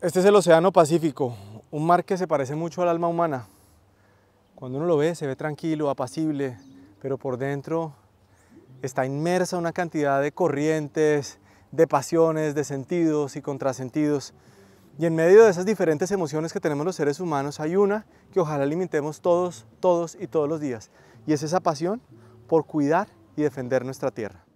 Este es el Océano Pacífico, un mar que se parece mucho al alma humana. Cuando uno lo ve, se ve tranquilo, apacible, pero por dentro está inmersa una cantidad de corrientes, de pasiones, de sentidos y contrasentidos. Y en medio de esas diferentes emociones que tenemos los seres humanos, hay una que ojalá alimentemos todos, todos y todos los días. Y es esa pasión por cuidar y defender nuestra tierra.